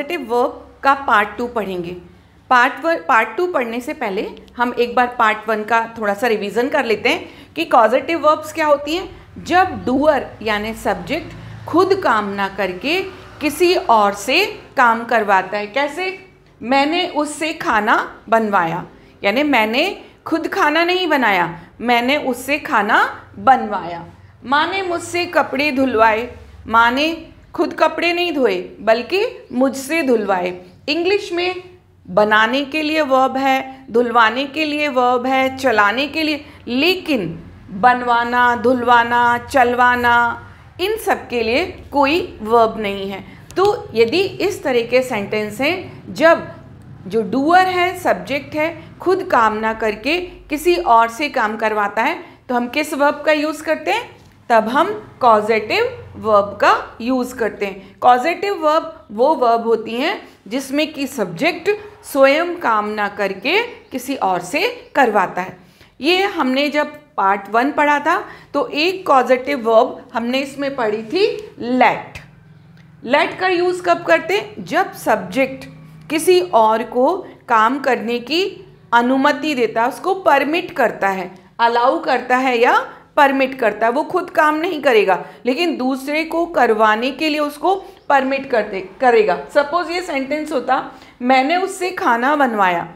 Positive verb का part two पढ़ेंगे part one part two पढ़ने से पहले हम एक बार पार्ट वन का थोड़ा सा रिवीजन कर लेते हैं कि कॉजिटिव वर्ब्स क्या होती हैं जब डूअर यानी सब्जेक्ट खुद काम ना करके किसी और से काम करवाता है कैसे मैंने उससे खाना बनवाया यानी मैंने खुद खाना नहीं बनाया मैंने उससे खाना बनवाया माँ ने मुझसे कपड़े धुलवाए माँ ने खुद कपड़े नहीं धोए बल्कि मुझसे धुलवाए इंग्लिश में बनाने के लिए वर्ब है धुलवाने के लिए वर्ब है चलाने के लिए लेकिन बनवाना धुलवाना चलवाना इन सब के लिए कोई वर्ब नहीं है तो यदि इस तरह के सेंटेंस हैं जब जो डूअर है सब्जेक्ट है खुद काम ना करके किसी और से काम करवाता है तो हम किस वर्ब का यूज़ करते हैं तब हम कॉजेटिव वर्ब का यूज़ करते हैं कॉजेटिव वर्ब वो वर्ब होती हैं जिसमें कि सब्जेक्ट स्वयं कामना करके किसी और से करवाता है ये हमने जब पार्ट वन पढ़ा था तो एक कॉजेटिव वर्ब हमने इसमें पढ़ी थी लेट लेट का यूज़ कब करते जब सब्जेक्ट किसी और को काम करने की अनुमति देता है उसको परमिट करता है अलाउ करता है या परमिट करता है वो खुद काम नहीं करेगा लेकिन दूसरे को करवाने के लिए उसको परमिट करते करेगा सपोज ये सेंटेंस होता मैंने उससे खाना बनवाया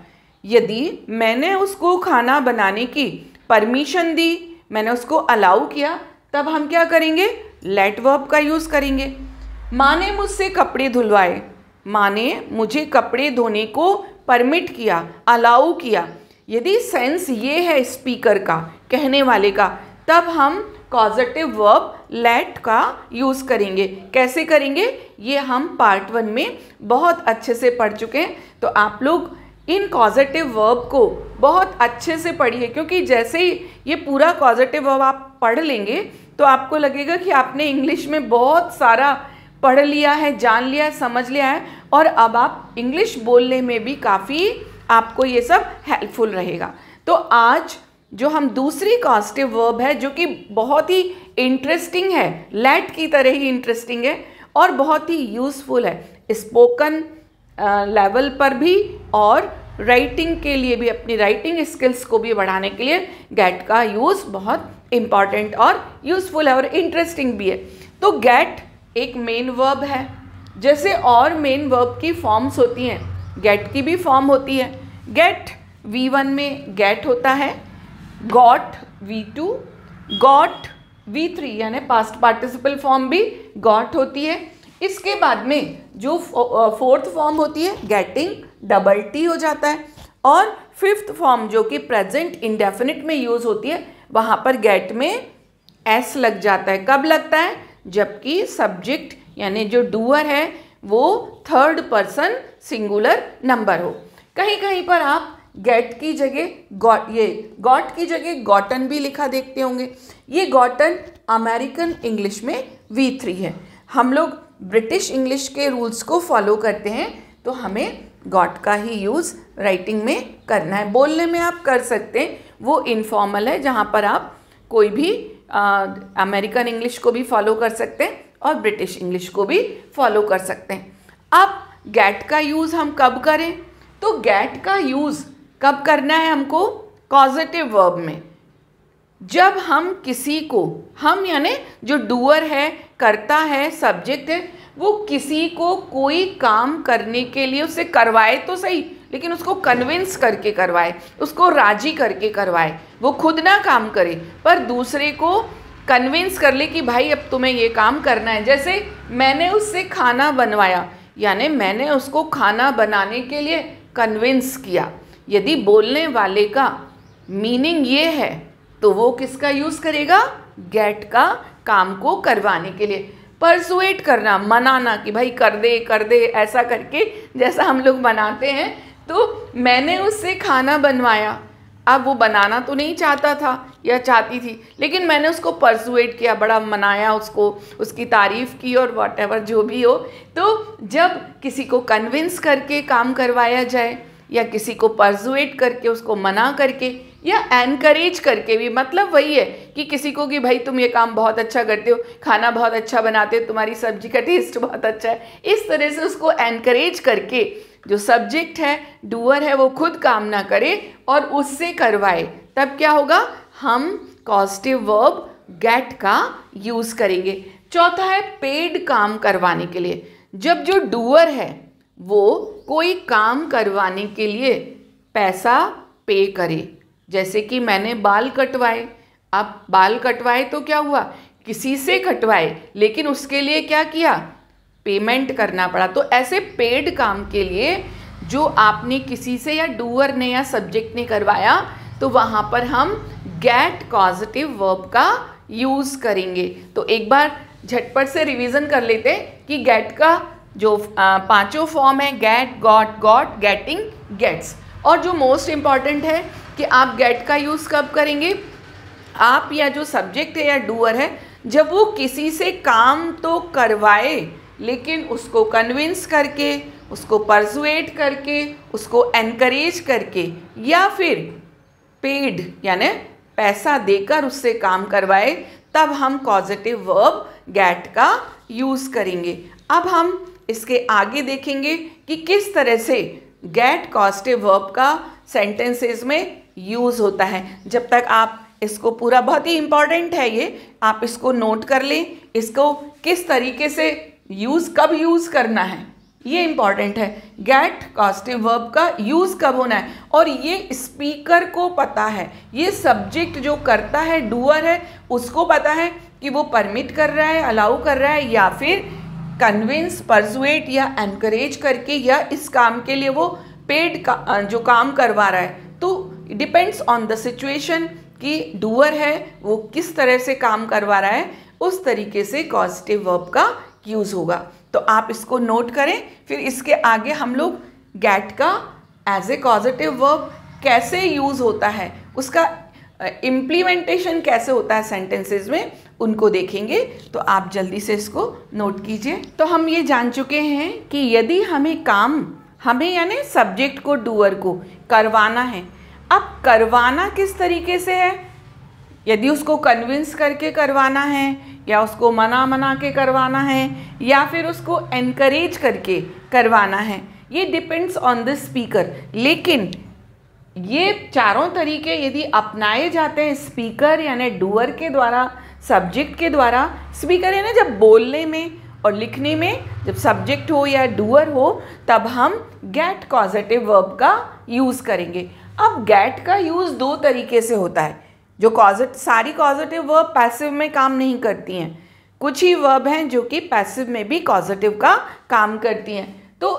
यदि मैंने उसको खाना बनाने की परमिशन दी मैंने उसको अलाउ किया तब हम क्या करेंगे लेट वर्ब का यूज़ करेंगे माँ ने मुझसे कपड़े धुलवाए माँ ने मुझे कपड़े धोने को परमिट किया अलाउ किया यदि सेंस ये है स्पीकर का कहने वाले का तब हम कॉजिटिव वर्ब लेट का यूज़ करेंगे कैसे करेंगे ये हम पार्ट वन में बहुत अच्छे से पढ़ चुके हैं तो आप लोग इन कॉजिटिव वर्ब को बहुत अच्छे से पढ़िए क्योंकि जैसे ही ये पूरा कॉजिटिव वर्ब आप पढ़ लेंगे तो आपको लगेगा कि आपने इंग्लिश में बहुत सारा पढ़ लिया है जान लिया है समझ लिया है और अब आप इंग्लिश बोलने में भी काफ़ी आपको ये सब हेल्पफुल रहेगा तो आज जो हम दूसरी कॉन्स्टिव वर्ब है जो कि बहुत ही इंटरेस्टिंग है लेट की तरह ही इंटरेस्टिंग है और बहुत ही यूज़फुल है स्पोकन लेवल पर भी और राइटिंग के लिए भी अपनी राइटिंग स्किल्स को भी बढ़ाने के लिए गेट का यूज़ बहुत इम्पॉर्टेंट और यूज़फुल है और इंटरेस्टिंग भी है तो गेट एक मेन वर्ब है जैसे और मेन वर्ब की फॉर्म्स होती हैं गेट की भी फॉर्म होती है गेट वी वन में गेट होता है got V two got V three यानी पास्ट पार्टिसिपल फॉर्म भी गॉट होती है इसके बाद में जो फोर्थ फॉर्म होती है गेटिंग डबल टी हो जाता है और फिफ्थ फॉर्म जो कि प्रेजेंट इंडेफिनिट में यूज़ होती है वहाँ पर गेट में एस लग जाता है कब लगता है जबकि सब्जेक्ट यानी जो डूअर है वो थर्ड पर्सन सिंगुलर नंबर हो कहीं कहीं पर आप गेट की जगह गॉट ये गॉट की जगह गॉटन भी लिखा देखते होंगे ये गॉटन अमेरिकन इंग्लिश में वी थ्री है हम लोग ब्रिटिश इंग्लिश के रूल्स को फॉलो करते हैं तो हमें गॉट का ही यूज़ राइटिंग में करना है बोलने में आप कर सकते हैं वो इनफॉर्मल है जहाँ पर आप कोई भी अमेरिकन इंग्लिश को भी फॉलो कर सकते हैं और ब्रिटिश इंग्लिश को भी फॉलो कर सकते हैं अब गैट का यूज़ हम कब करें तो गैट का यूज़ कब करना है हमको कॉजिटिव वर्ब में जब हम किसी को हम यानी जो डूअर है करता है सब्जेक्ट है वो किसी को कोई काम करने के लिए उसे करवाए तो सही लेकिन उसको कन्विंस करके करवाए उसको राजी करके करवाए वो खुद ना काम करे पर दूसरे को कन्विंस कर ले कि भाई अब तुम्हें ये काम करना है जैसे मैंने उससे खाना बनवाया यानी मैंने उसको खाना बनाने के लिए कन्विंस किया यदि बोलने वाले का मीनिंग ये है तो वो किसका यूज़ करेगा गेट का काम को करवाने के लिए परसुएट करना मनाना कि भाई कर दे कर दे ऐसा करके जैसा हम लोग मनाते हैं तो मैंने उससे खाना बनवाया अब वो बनाना तो नहीं चाहता था या चाहती थी लेकिन मैंने उसको परसुएट किया बड़ा मनाया उसको उसकी तारीफ़ की और वॉट जो भी हो तो जब किसी को कन्विंस करके काम करवाया जाए या किसी को परजुएट करके उसको मना करके या एनकरेज करके भी मतलब वही है कि किसी को कि भाई तुम ये काम बहुत अच्छा करते हो खाना बहुत अच्छा बनाते हो तुम्हारी सब्जी का टेस्ट बहुत अच्छा है इस तरह से उसको एनकरेज करके जो सब्जेक्ट है डूअर है वो खुद काम ना करे और उससे करवाए तब क्या होगा हम पॉजिटिव वर्ब गेट का यूज़ करेंगे चौथा है पेड काम करवाने के लिए जब जो डूअर है वो कोई काम करवाने के लिए पैसा पे करे जैसे कि मैंने बाल कटवाए अब बाल कटवाए तो क्या हुआ किसी से कटवाए लेकिन उसके लिए क्या किया पेमेंट करना पड़ा तो ऐसे पेड काम के लिए जो आपने किसी से या डूअर ने या सब्जेक्ट ने करवाया तो वहाँ पर हम गेट पॉजिटिव वर्ब का यूज़ करेंगे तो एक बार झटपट से रिवीजन कर लेते हैं कि गेट का जो पांचों फॉर्म है get got got getting gets और जो मोस्ट इम्पॉर्टेंट है कि आप गेट का यूज़ कब करेंगे आप या जो सब्जेक्ट है या डूअर है जब वो किसी से काम तो करवाए लेकिन उसको कन्विंस करके उसको परजुएट करके उसको एनकरेज करके या फिर पेड यानी पैसा देकर उससे काम करवाए तब हम पॉजिटिव वर्ब गेट का यूज़ करेंगे अब हम इसके आगे देखेंगे कि किस तरह से गेट कॉस्टिव वर्ब का सेंटेंसेस में यूज़ होता है जब तक आप इसको पूरा बहुत ही इम्पॉर्टेंट है ये आप इसको नोट कर लें इसको किस तरीके से यूज़ कब यूज़ करना है ये इम्पॉर्टेंट है गेट कॉस्टिव वर्ब का यूज़ कब होना है और ये स्पीकर को पता है ये सब्जेक्ट जो करता है डूअर है उसको पता है कि वो परमिट कर रहा है अलाउ कर रहा है या फिर कन्विंस परजुएट या एनकरेज करके या इस काम के लिए वो पेड का, जो काम करवा रहा है तो डिपेंड्स ऑन द सिचुएशन कि डूअर है वो किस तरह से काम करवा रहा है उस तरीके से पॉजिटिव वर्ब का यूज़ होगा तो आप इसको नोट करें फिर इसके आगे हम लोग गेट का एज ए पॉजिटिव वर्ब कैसे यूज़ होता है उसका इम्प्लीमेंटेशन कैसे होता है सेंटेंसेज में उनको देखेंगे तो आप जल्दी से इसको नोट कीजिए तो हम ये जान चुके हैं कि यदि हमें काम हमें यानी सब्जेक्ट को डूअर को करवाना है अब करवाना किस तरीके से है यदि उसको कन्विंस करके करवाना है या उसको मना मना के करवाना है या फिर उसको एनकरेज करके करवाना है ये डिपेंड्स ऑन द स्पीकर लेकिन ये चारों तरीके यदि अपनाए जाते हैं स्पीकर यानी डूअर के द्वारा सब्जेक्ट के द्वारा स्पीकर है ना जब बोलने में और लिखने में जब सब्जेक्ट हो या डूअर हो तब हम गेट कॉजेटिव वर्ब का यूज़ करेंगे अब गेट का यूज़ दो तरीके से होता है जो कॉज सारी कॉजेटिव वर्ब पैसिव में काम नहीं करती हैं कुछ ही वर्ब हैं जो कि पैसिव में भी कॉजेटिव का काम करती हैं तो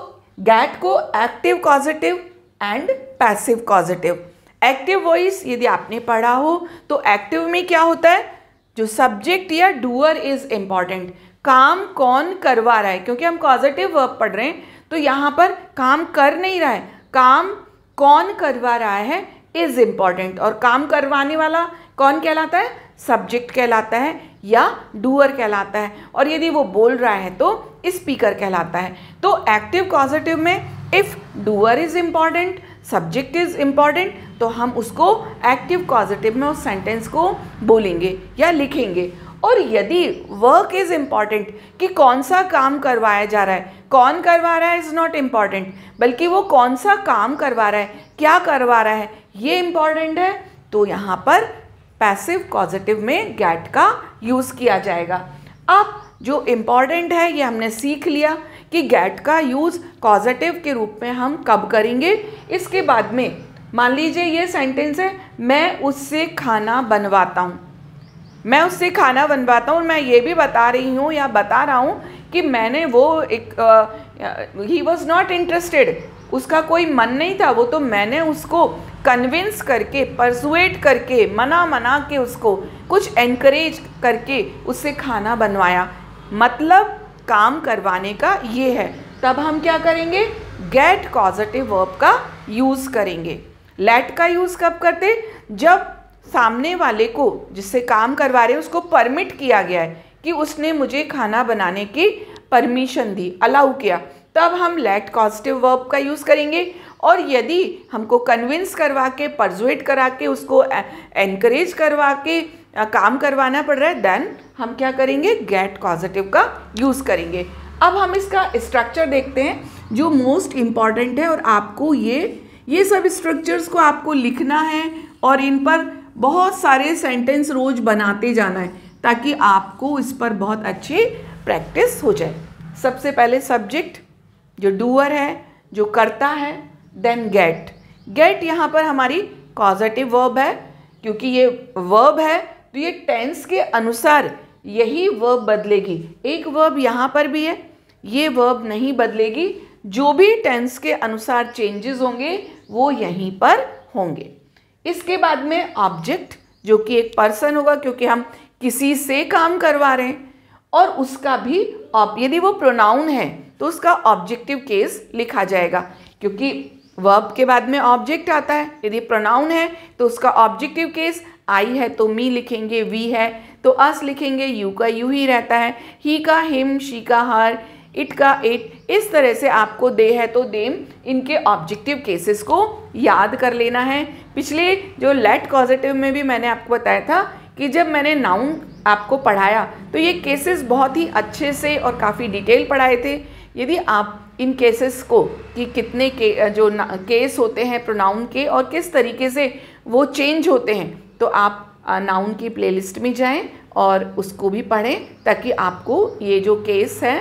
गैट को active causative and passive causative active voice यदि आपने पढ़ा हो तो एक्टिव में क्या होता है जो सब्जेक्ट या डूअर इज इम्पॉर्टेंट काम कौन करवा रहा है क्योंकि हम पॉजिटिव वर्ब पढ़ रहे हैं तो यहाँ पर काम कर नहीं रहा है काम कौन करवा रहा है इज़ इम्पॉर्टेंट और काम करवाने वाला कौन कहलाता है सब्जेक्ट कहलाता है या डूअर कहलाता है और यदि वो बोल रहा है तो स्पीकर कहलाता है तो एक्टिव कॉजिटिव में if doer is important subject is important तो हम उसको एक्टिव पॉजिटिव में उस सेंटेंस को बोलेंगे या लिखेंगे और यदि वर्क इज़ इम्पॉर्टेंट कि कौन सा काम करवाया जा रहा है कौन करवा रहा है इज़ नॉट इम्पॉर्टेंट बल्कि वो कौन सा काम करवा रहा है क्या करवा रहा है ये इम्पॉर्टेंट है तो यहाँ पर पैसिव पॉजिटिव में गैट का यूज़ किया जाएगा अब जो इम्पॉर्टेंट है ये हमने सीख लिया कि गैट का यूज़ पॉजिटिव के रूप में हम कब करेंगे इसके बाद में मान लीजिए ये सेंटेंस है मैं उससे खाना बनवाता हूँ मैं उससे खाना बनवाता हूँ और मैं ये भी बता रही हूँ या बता रहा हूँ कि मैंने वो एक ही वॉज नॉट इंटरेस्टेड उसका कोई मन नहीं था वो तो मैंने उसको कन्विंस करके परसुएट करके मना मना के उसको कुछ एनकरेज करके उससे खाना बनवाया मतलब काम करवाने का ये है तब हम क्या करेंगे गेट कॉजिटिव वर्ब का यूज़ करेंगे लेट का यूज़ कब करते जब सामने वाले को जिससे काम करवा रहे हैं उसको परमिट किया गया है कि उसने मुझे खाना बनाने की परमिशन दी अलाउ किया तब हम लेट कॉजिटिव वर्ब का यूज़ करेंगे और यदि हमको कन्विंस करवा के परजुएट करा के उसको एनकरेज करवा के आ, काम करवाना पड़ रहा है देन हम क्या करेंगे गेट कॉजिटिव का यूज़ करेंगे अब हम इसका स्ट्रक्चर देखते हैं जो मोस्ट इम्पॉर्टेंट है और आपको ये ये सब स्ट्रक्चर्स को आपको लिखना है और इन पर बहुत सारे सेंटेंस रोज बनाते जाना है ताकि आपको इस पर बहुत अच्छी प्रैक्टिस हो जाए सबसे पहले सब्जेक्ट जो डूअर है जो करता है देन गेट गेट यहाँ पर हमारी कॉजेटिव वर्ब है क्योंकि ये वर्ब है तो ये टेंस के अनुसार यही वर्ब बदलेगी एक वर्ब यहाँ पर भी है ये वर्ब नहीं बदलेगी जो भी टेंस के अनुसार चेंजेस होंगे वो यहीं पर होंगे इसके बाद में ऑब्जेक्ट जो कि एक पर्सन होगा क्योंकि हम किसी से काम करवा रहे हैं और उसका भी यदि वो प्रोनाउन है तो उसका ऑब्जेक्टिव केस लिखा जाएगा क्योंकि वर्ब के बाद में ऑब्जेक्ट आता है यदि प्रोनाउन है तो उसका ऑब्जेक्टिव केस आई है तो मी लिखेंगे वी है तो अस लिखेंगे यू का यू ही रहता है ही का हिम शी का हर इट का इट इस तरह से आपको दे है तो देम इनके ऑब्जेक्टिव केसेस को याद कर लेना है पिछले जो लेट पॉजिटिव में भी मैंने आपको बताया था कि जब मैंने नाउन आपको पढ़ाया तो ये केसेस बहुत ही अच्छे से और काफ़ी डिटेल पढ़ाए थे यदि आप इन केसेस को कि कितने के जो केस होते हैं प्रोनाउन के और किस तरीके से वो चेंज होते हैं तो आप नाउन की प्लेलिस्ट में जाएं और उसको भी पढ़ें ताकि आपको ये जो केस है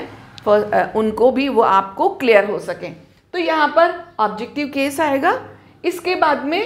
उनको भी वो आपको क्लियर हो सकें तो यहाँ पर ऑब्जेक्टिव केस आएगा इसके बाद में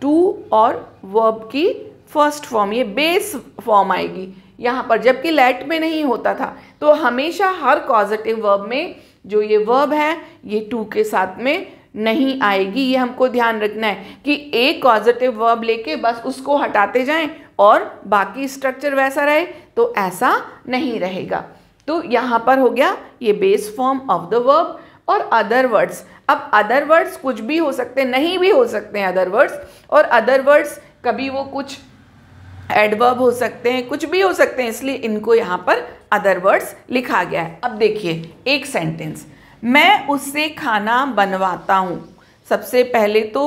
टू और वर्ब की फर्स्ट फॉर्म ये बेस फॉर्म आएगी यहाँ पर जबकि लेट में नहीं होता था तो हमेशा हर कॉजिटिव वर्ब में जो ये वर्ब है ये टू के साथ में नहीं आएगी ये हमको ध्यान रखना है कि एक कॉजिटिव वर्ब लेके बस उसको हटाते जाएं और बाकी स्ट्रक्चर वैसा रहे तो ऐसा नहीं रहेगा तो यहाँ पर हो गया ये base form of the verb और अदर वर्ड्स अब अदर वर्ड्स कुछ भी हो सकते हैं नहीं भी हो सकते हैं अदर वर्ड्स और अदर वर्ड्स कभी वो कुछ एडवर्ब हो सकते हैं कुछ भी हो सकते हैं इसलिए इनको यहाँ पर अदर वर्ड्स लिखा गया है अब देखिए एक सेंटेंस मैं उससे खाना बनवाता हूँ सबसे पहले तो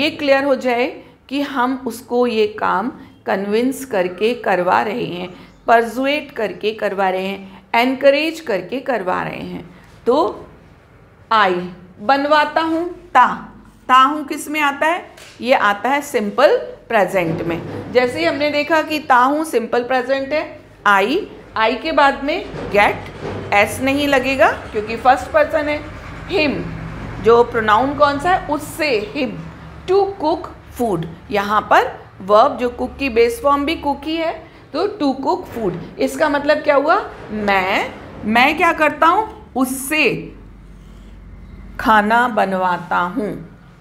ये क्लियर हो जाए कि हम उसको ये काम कन्विंस करके करवा रहे हैं परजुएट करके करवा रहे हैं एनकरेज करके करवा रहे हैं तो आई बनवाता हूँ ता ता हूँ किस में आता है ये आता है सिंपल प्रेजेंट में जैसे ही हमने देखा कि ता हूँ सिंपल प्रेजेंट है आई आई के बाद में गेट एस नहीं लगेगा क्योंकि फर्स्ट पर्सन है हिम जो प्रोनाउन कौन सा है उससे हिम टू कुक फूड यहाँ पर वर्ब जो कुक की बेस फॉर्म भी कुक ही है तो टू कुक फूड इसका मतलब क्या हुआ मैं मैं क्या करता हूँ उससे खाना बनवाता हूँ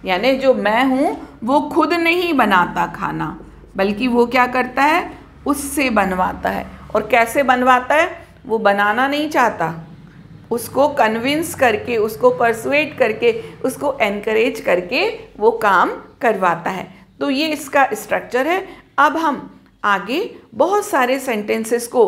यानी जो मैं हूँ वो खुद नहीं बनाता खाना बल्कि वो क्या करता है उससे बनवाता है और कैसे बनवाता है वो बनाना नहीं चाहता उसको कन्विंस करके उसको परसुएट करके उसको एनकरेज करके वो काम करवाता है तो ये इसका स्ट्रक्चर है अब हम आगे बहुत सारे सेंटेंसेस को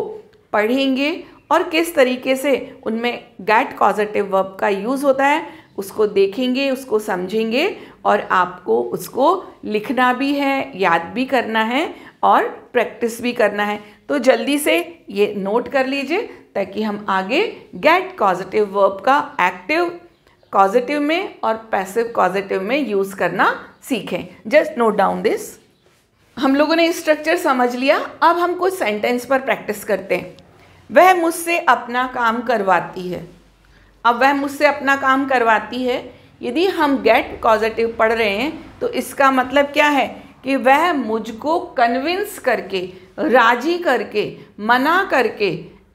पढ़ेंगे और किस तरीके से उनमें गैट कॉजिटिव वर्ब का यूज़ होता है उसको देखेंगे उसको समझेंगे और आपको उसको लिखना भी है याद भी करना है और प्रैक्टिस भी करना है तो जल्दी से ये नोट कर लीजिए ताकि हम आगे गेट कॉजिटिव वर्ब का एक्टिव कॉजिटिव में और पैसिव कॉजिटिव में यूज़ करना सीखें जस्ट नोट डाउन दिस हम लोगों ने स्ट्रक्चर समझ लिया अब हम कुछ सेंटेंस पर प्रैक्टिस करते हैं वह मुझसे अपना काम करवाती है अब वह मुझसे अपना काम करवाती है यदि हम गेट पॉजिटिव पढ़ रहे हैं तो इसका मतलब क्या है कि वह मुझको कन्विंस करके राजी करके मना करके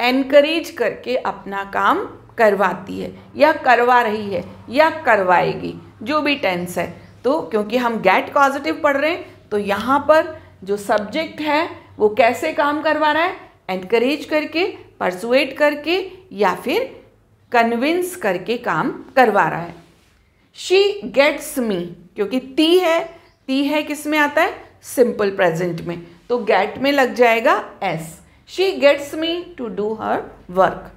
एनकरेज करके अपना काम करवाती है या करवा रही है या करवाएगी जो भी टेंस है तो क्योंकि हम गेट पॉजिटिव पढ़ रहे हैं तो यहाँ पर जो सब्जेक्ट है वो कैसे काम करवा रहा है एनकरेज करके परसुएट करके या फिर कन्विंस करके काम करवा रहा है शी गेट्स मी क्योंकि ती है ती है किस में आता है सिंपल प्रेजेंट में तो गेट में लग जाएगा S she gets me to do her work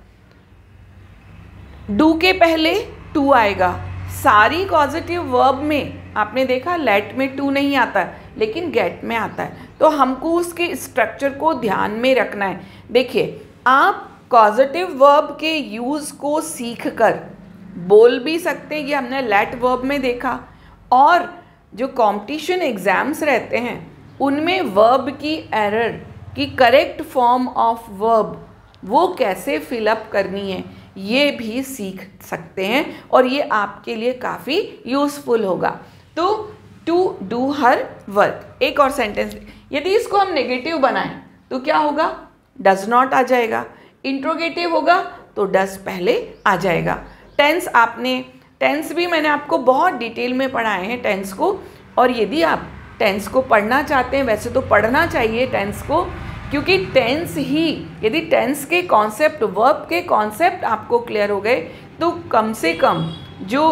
do के पहले टू आएगा सारी पॉजिटिव वर्ब में आपने देखा लेट में टू नहीं आता है लेकिन गेट में आता है तो हमको उसके स्ट्रक्चर को ध्यान में रखना है देखिए आप कॉजिटिव वर्ब के यूज़ को सीख कर बोल भी सकते हैं ये हमने लेट वर्ब में देखा और जो कॉम्पिटिशन एग्ज़ाम्स रहते हैं उनमें वर्ब की एरर की करेक्ट फॉर्म ऑफ वर्ब वो कैसे फिलअप करनी है ये भी सीख सकते हैं और ये आपके लिए काफ़ी यूज़फुल होगा to to do her work एक और सेंटेंस यदि इसको हम नेगेटिव बनाएं तो क्या होगा डज नॉट आ जाएगा इंट्रोगेटिव होगा तो डज पहले आ जाएगा टेंस आपने टेंस भी मैंने आपको बहुत डिटेल में पढ़ाए हैं टेंस को और यदि आप टेंस को पढ़ना चाहते हैं वैसे तो पढ़ना चाहिए टेंस को क्योंकि टेंस ही यदि टेंस के कॉन्सेप्ट वर्ब के कॉन्सेप्ट आपको क्लियर हो गए तो कम से कम जो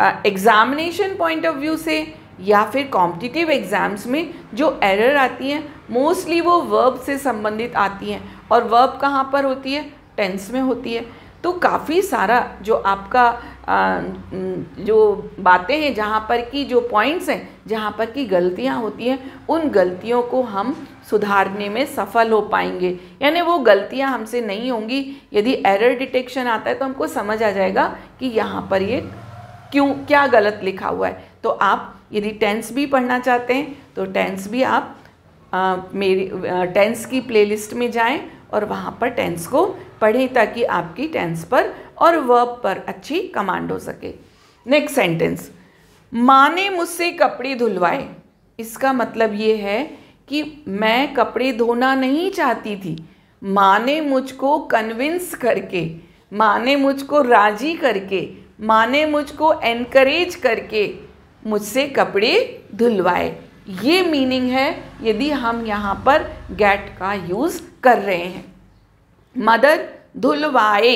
एग्ज़ामिनेशन पॉइंट ऑफ व्यू से या फिर कॉम्पिटिटिव एग्ज़ाम्स में जो एरर आती है मोस्टली वो वर्ब से संबंधित आती हैं और वर्ब कहाँ पर होती है टेंस में होती है तो काफ़ी सारा जो आपका आ, जो बातें हैं जहाँ पर की जो पॉइंट्स हैं जहाँ पर की गलतियाँ होती हैं उन गलतियों को हम सुधारने में सफल हो पाएंगे यानी वो गलतियाँ हमसे नहीं होंगी यदि एरर डिटेक्शन आता है तो हमको समझ आ जाएगा कि यहाँ पर ये क्यों क्या गलत लिखा हुआ है तो आप यदि टेंस भी पढ़ना चाहते हैं तो टेंस भी आप आ, मेरी टेंस की प्लेलिस्ट में जाएं और वहाँ पर टेंस को पढ़ें ताकि आपकी टेंस पर और वर्ब पर अच्छी कमांड हो सके नेक्स्ट सेंटेंस माँ ने मुझसे कपड़े धुलवाए इसका मतलब ये है कि मैं कपड़े धोना नहीं चाहती थी माँ ने मुझको कन्विंस करके माँ ने मुझको राजी करके माँ ने मुझको एनकरेज करके मुझसे कपड़े धुलवाए ये मीनिंग है यदि हम यहाँ पर गेट का यूज़ कर रहे हैं मदर धुलवाए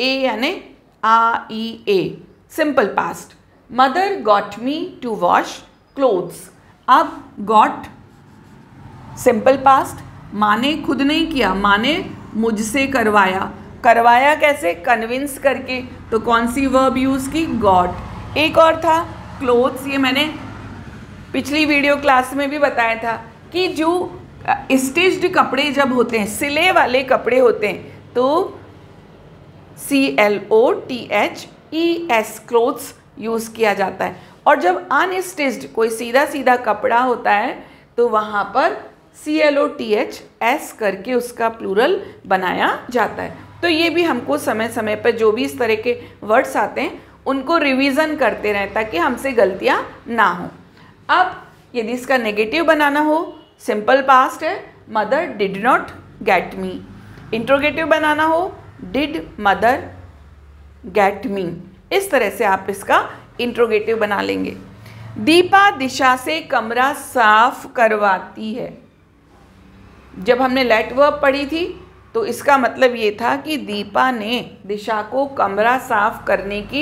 ए यानी आ ई ए simple past mother got me to wash clothes अब गॉट सिंपल पास्ट माँ ने खुद नहीं किया माँ ने मुझसे करवाया करवाया कैसे कन्विंस करके तो कौन सी वर्ब यूज़ की गॉड एक और था क्लोथ्स ये मैंने पिछली वीडियो क्लास में भी बताया था कि जो स्टिच्ड कपड़े जब होते हैं सिले वाले कपड़े होते हैं तो C L O T H E S clothes use किया जाता है और जब अनस्टिच्ड कोई सीधा सीधा कपड़ा होता है तो वहाँ पर C L O T H S करके उसका प्लूरल बनाया जाता है तो ये भी हमको समय समय पर जो भी इस तरह के वर्ड्स आते हैं उनको रिवीजन करते रहें ताकि हमसे गलतियाँ ना हों अब यदि इसका नेगेटिव बनाना हो सिंपल पास्ट है mother did not get me interrogative बनाना हो डिड मदर गेट मी इस तरह से आप इसका इंट्रोगेटिव बना लेंगे दीपा दिशा से कमरा साफ करवाती है जब हमने लेट वर्ब पढ़ी थी तो इसका मतलब ये था कि दीपा ने दिशा को कमरा साफ करने की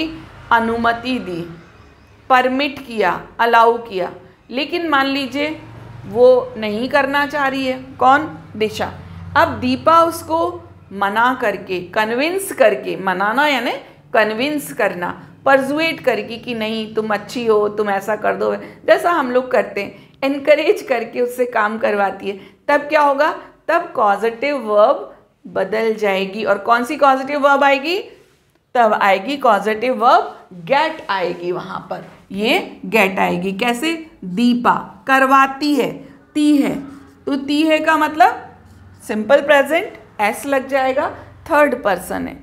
अनुमति दी परमिट किया अलाउ किया लेकिन मान लीजिए वो नहीं करना चाह रही है कौन दिशा अब दीपा उसको मना करके कन्विंस करके मनाना यानी कन्विंस करना परजुएट करके कि नहीं तुम अच्छी हो तुम ऐसा कर दो जैसा हम लोग करते हैं इनक्रेज करके उससे काम करवाती है तब क्या होगा तब पॉजिटिव वर्ब बदल जाएगी और कौन सी पॉजिटिव वर्ब आएगी तब आएगी पॉजिटिव वर्ब गेट आएगी वहां पर ये गेट आएगी कैसे दीपा करवाती है ती है तो ती है का मतलब सिंपल प्रेजेंट एस लग जाएगा थर्ड पर्सन है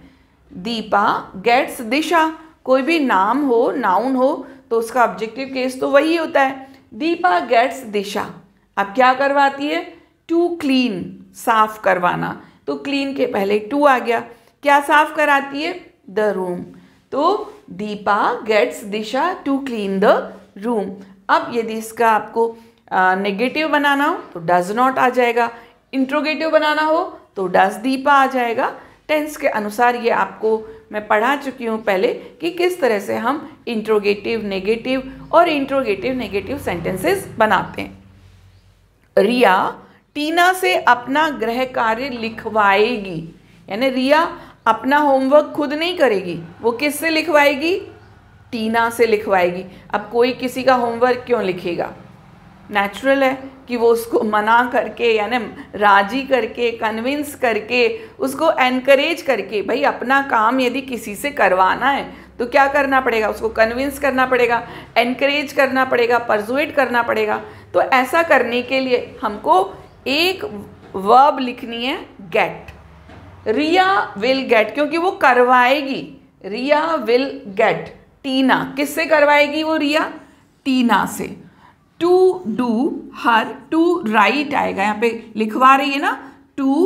दीपा गेट्स दिशा कोई भी नाम हो नाउन हो तो उसका ऑब्जेक्टिव केस तो वही होता है दीपा गेट्स दिशा अब क्या करवाती है टू क्लीन साफ करवाना तो क्लीन के पहले टू आ गया क्या साफ कराती है द रूम तो Deepa gets Disha to clean the room अब यदि इसका आपको नेगेटिव बनाना हो तो डज नॉट आ जाएगा इंट्रोगेटिव बनाना हो तो डज दीपा आ जाएगा टेंस के अनुसार ये आपको मैं पढ़ा चुकी हूँ पहले कि किस तरह से हम इंट्रोगेटिव नेगेटिव और इंट्रोगेटिव नेगेटिव सेंटेंसेस बनाते हैं रिया टीना से अपना गृह कार्य लिखवाएगी यानी रिया अपना होमवर्क खुद नहीं करेगी वो किससे लिखवाएगी टीना से लिखवाएगी अब कोई किसी का होमवर्क क्यों लिखेगा नेचुरल है कि वो उसको मना करके यानी राजी करके कन्विंस करके उसको एनकरेज करके भाई अपना काम यदि किसी से करवाना है तो क्या करना पड़ेगा उसको कन्विंस करना पड़ेगा एनकरेज करना पड़ेगा परजुएट करना पड़ेगा तो ऐसा करने के लिए हमको एक वर्ब लिखनी है गेट रिया विल गेट क्योंकि वो करवाएगी रिया विल गेट टीना किससे करवाएगी वो रिया टीना से to do her to write आएगा यहां पे लिखवा रही है ना to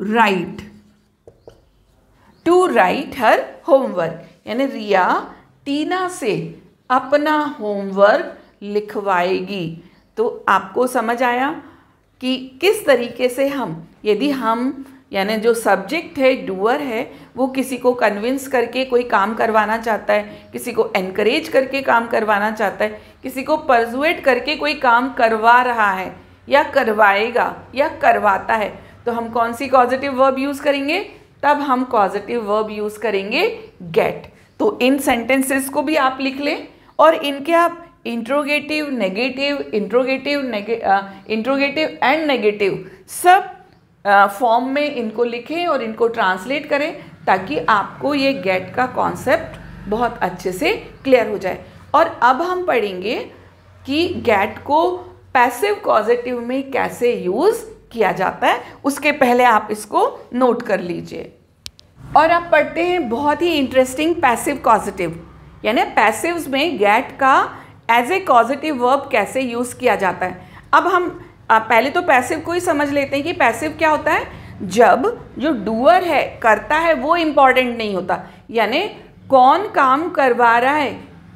write to write her homework यानी रिया टीना से अपना होमवर्क लिखवाएगी तो आपको समझ आया कि किस तरीके से हम यदि हम्म। हम यानी जो सब्जेक्ट है डूअर है वो किसी को कन्विंस करके कोई काम करवाना चाहता है किसी को एनकरेज करके काम करवाना चाहता है किसी को परजुएट करके कोई काम करवा रहा है या करवाएगा या करवाता है तो हम कौन सी पॉजिटिव वर्ब यूज़ करेंगे तब हम पॉजिटिव वर्ब यूज़ करेंगे गेट तो इन सेंटेंसेस को भी आप लिख लें और इनके आप interrogative negative interrogative interrogative and negative सब फॉर्म uh, में इनको लिखें और इनको ट्रांसलेट करें ताकि आपको ये गेट का कॉन्सेप्ट बहुत अच्छे से क्लियर हो जाए और अब हम पढ़ेंगे कि गेट को पैसिव कॉजिटिव में कैसे यूज़ किया जाता है उसके पहले आप इसको नोट कर लीजिए और अब पढ़ते हैं बहुत ही इंटरेस्टिंग पैसिव कॉजिटिव यानी पैसिव्स में गेट का एज ए पॉजिटिव वर्ब कैसे यूज़ किया जाता है अब हम पहले तो पैसिव को ही समझ लेते हैं कि पैसिव क्या होता है जब जो डूअर है करता है वो इम्पॉर्टेंट नहीं होता यानी कौन काम करवा रहा है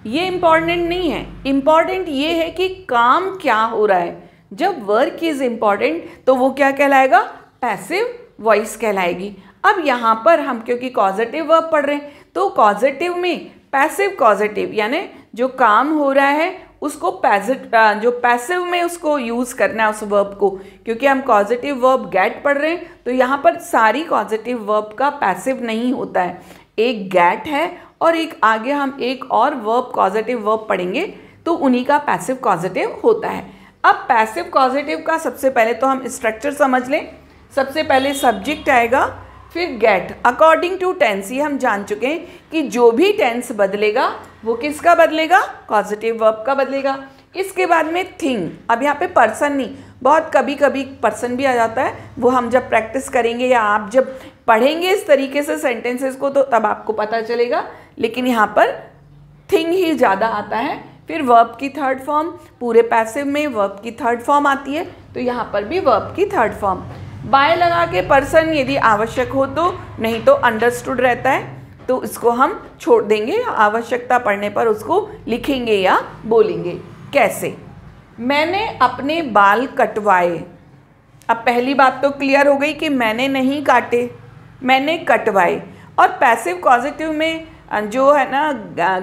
ये इम्पॉर्टेंट नहीं है इम्पॉर्टेंट ये है कि काम क्या हो रहा है जब वर्क इज़ इम्पॉर्टेंट तो वो क्या कहलाएगा पैसिव वॉइस कहलाएगी अब यहाँ पर हम क्योंकि कॉजिटिव वर्ब पढ़ रहे हैं तो कॉजिटिव में पैसिव कॉजिटिव यानी जो काम हो रहा है उसको पैजिट जो पैसिव में उसको यूज़ करना है उस वर्ब को क्योंकि हम पॉजिटिव वर्ब गेट पढ़ रहे हैं तो यहाँ पर सारी पॉजिटिव वर्ब का पैसिव नहीं होता है एक गेट है और एक आगे हम एक और वर्ब पॉजिटिव वर्ब पढ़ेंगे तो उन्हीं का पैसिव पॉजिटिव होता है अब पैसिव पॉजिटिव का सबसे पहले तो हम स्ट्रक्चर समझ लें सबसे पहले सब्जेक्ट आएगा फिर गेट अकॉर्डिंग टू टेंस ये हम जान चुके हैं कि जो भी टेंस बदलेगा वो किसका बदलेगा पॉजिटिव वर्ब का बदलेगा इसके बाद में थिंग अब यहाँ पे पर्सन नहीं बहुत कभी कभी पर्सन भी आ जाता है वो हम जब प्रैक्टिस करेंगे या आप जब पढ़ेंगे इस तरीके से सेंटेंसेस को तो तब आपको पता चलेगा लेकिन यहाँ पर थिंग ही ज़्यादा आता है फिर वर्ब की थर्ड फॉर्म पूरे पैसिव में वर्ब की थर्ड फॉर्म आती है तो यहाँ पर भी वर्ब की थर्ड फॉर्म बाय लगा के पर्सन यदि आवश्यक हो तो नहीं तो अंडरस्टूड रहता है तो इसको हम छोड़ देंगे आवश्यकता पड़ने पर उसको लिखेंगे या बोलेंगे कैसे मैंने अपने बाल कटवाए अब पहली बात तो क्लियर हो गई कि मैंने नहीं काटे मैंने कटवाए और पैसिव पॉजिटिव में जो है ना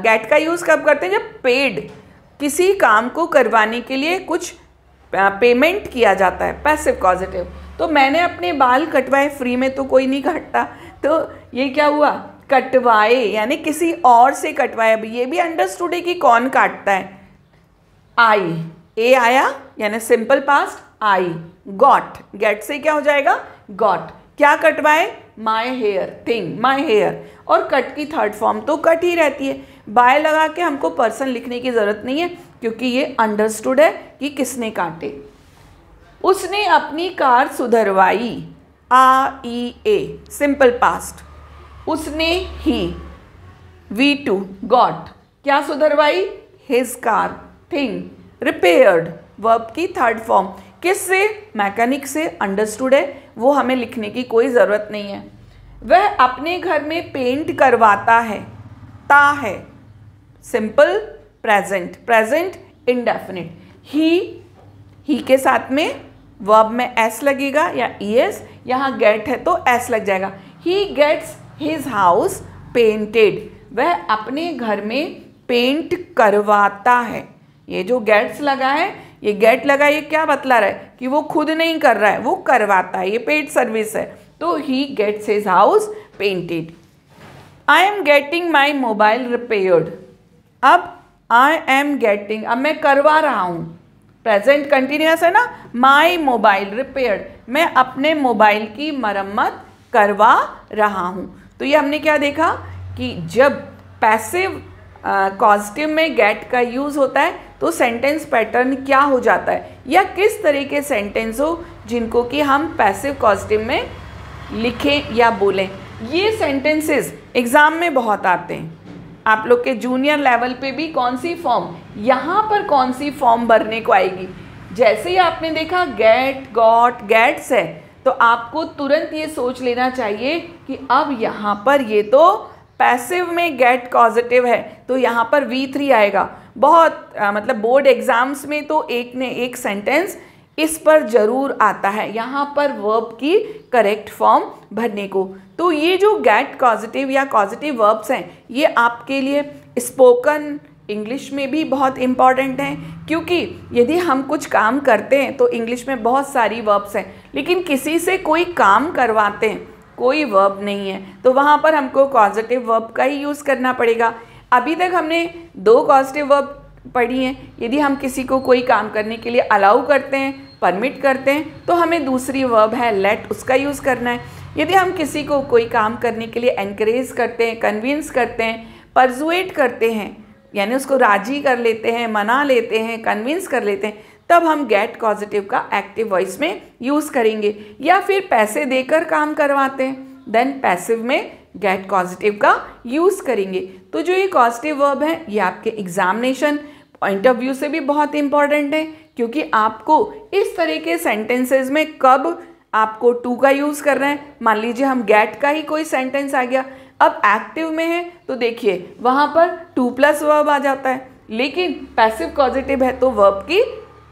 गेट का यूज़ कब करते हैं जब पेड किसी काम को करवाने के लिए कुछ पेमेंट किया जाता है पैसिव पॉजिटिव तो मैंने अपने बाल कटवाए फ्री में तो कोई नहीं काटता तो ये क्या हुआ कटवाए यानी किसी और से कटवाए अब ये भी अंडरस्टूड है कि कौन काटता है आई ए आया यानी simple past I got get से क्या हो जाएगा गॉट क्या कटवाए my hair thing my hair और कट की थर्ड फॉर्म तो कट ही रहती है बाय लगा के हमको पर्सन लिखने की ज़रूरत नहीं है क्योंकि ये अंडरस्टूड है कि किसने काटे उसने अपनी कार सुधरवाई आ ई ए सिंपल पास्ट उसने ही वी टू गॉट क्या सुधरवाई his car thing repaired verb की थर्ड फॉर्म किस से मैकेनिक से अंडरस्टूड है वो हमें लिखने की कोई ज़रूरत नहीं है वह अपने घर में पेंट करवाता है ता है simple present present indefinite he he के साथ में वर्ब में एस लगेगा या ई एस यहाँ गेट है तो एस लग जाएगा he gets his house painted वह अपने घर में पेंट करवाता है ये जो गेट्स लगा है ये गेट लगा ये क्या बतला रहा है कि वो खुद नहीं कर रहा है वो करवाता है ये पेड सर्विस है तो he gets his house painted I am getting my mobile repaired अब आई एम गेटिंग अब मैं करवा रहा हूँ प्रेजेंट कंटिन्यूस है ना माई मोबाइल रिपेयर मैं अपने मोबाइल की मरम्मत करवा रहा हूँ तो ये हमने क्या देखा कि जब पैसिव कॉजिटिव में गेट का यूज़ होता है तो सेंटेंस पैटर्न क्या हो जाता है या किस तरह के सेंटेंस हो जिनको कि हम पैसिव कॉजिटिव में लिखें या बोलें ये सेंटेंसेस एग्ज़ाम में बहुत आते हैं आप लोग के जूनियर लेवल पे भी कौन सी फॉर्म यहाँ पर कौन सी फॉर्म भरने को आएगी जैसे ही आपने देखा गेट गॉट गेट्स है तो आपको तुरंत ये सोच लेना चाहिए कि अब यहाँ पर ये तो पैसिव में गेट पॉजिटिव है तो यहाँ पर वी थ्री आएगा बहुत आ, मतलब बोर्ड एग्ज़ाम्स में तो एक ने एक सेंटेंस इस पर ज़रूर आता है यहाँ पर वर्ब की करेक्ट फॉर्म भरने को तो ये जो गैट कॉजिटिव या कॉजिटिव वर्ब्स हैं ये आपके लिए स्पोकन इंग्लिश में भी बहुत इम्पॉर्टेंट हैं क्योंकि यदि हम कुछ काम करते हैं तो इंग्लिश में बहुत सारी वर्ब्स हैं लेकिन किसी से कोई काम करवाते हैं कोई वर्ब नहीं है तो वहाँ पर हमको पॉजिटिव वर्ब का ही यूज़ करना पड़ेगा अभी तक हमने दो पॉजिटिव वर्ब पढ़ी हैं यदि हम किसी को कोई काम करने के लिए अलाउ करते हैं परमिट करते हैं तो हमें दूसरी वर्ब है लेट उसका यूज़ करना है यदि हम किसी को कोई काम करने के लिए एनकरेज करते हैं कन्विंस करते हैं परजुएट करते हैं यानी उसको राजी कर लेते हैं मना लेते हैं कन्विंस कर लेते हैं तब हम गेट पॉजिटिव का एक्टिव वॉइस में यूज़ करेंगे या फिर पैसे देकर काम करवाते हैं देन पैसिव में गेट पॉजिटिव का यूज़ करेंगे तो जो ये पॉजिटिव वर्ब है ये आपके एग्जामिनेशन पॉइंट ऑफ व्यू से भी बहुत इम्पॉर्टेंट है क्योंकि आपको इस तरह के सेंटेंसेज में कब आपको टू का यूज़ कर रहे हैं मान लीजिए हम गेट का ही कोई सेंटेंस आ गया अब एक्टिव में है तो देखिए वहाँ पर टू प्लस वर्ब आ जाता है लेकिन पैसिव पॉजिटिव है तो वर्ब की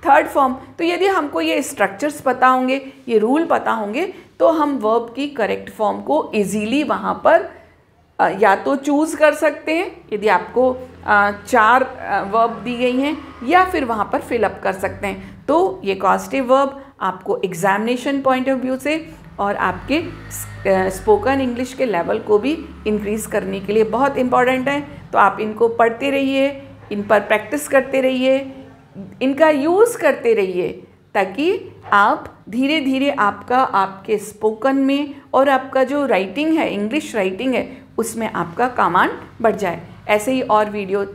थर्ड फॉर्म तो यदि हमको ये स्ट्रक्चर्स पता होंगे ये रूल पता होंगे तो हम वर्ब की करेक्ट फॉर्म को इजीली वहाँ पर या तो चूज़ कर सकते हैं यदि आपको चार वर्ब दी गई हैं या फिर वहाँ पर फिलअप कर सकते हैं तो ये कॉजिटिव वर्ब आपको एग्जामिनेशन पॉइंट ऑफ व्यू से और आपके स्पोकन इंग्लिश के लेवल को भी इंक्रीज़ करने के लिए बहुत इम्पॉर्टेंट है तो आप इनको पढ़ते रहिए इन पर प्रैक्टिस करते रहिए इनका यूज़ करते रहिए ताकि आप धीरे धीरे आपका आपके स्पोकन में और आपका जो राइटिंग है इंग्लिश राइटिंग है उसमें आपका कामान बढ़ जाए ऐसे ही और वीडियो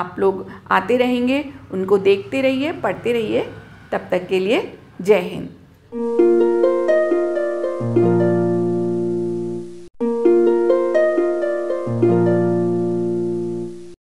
आप लोग आते रहेंगे उनको देखते रहिए पढ़ते रहिए तब तक के लिए जय हिंद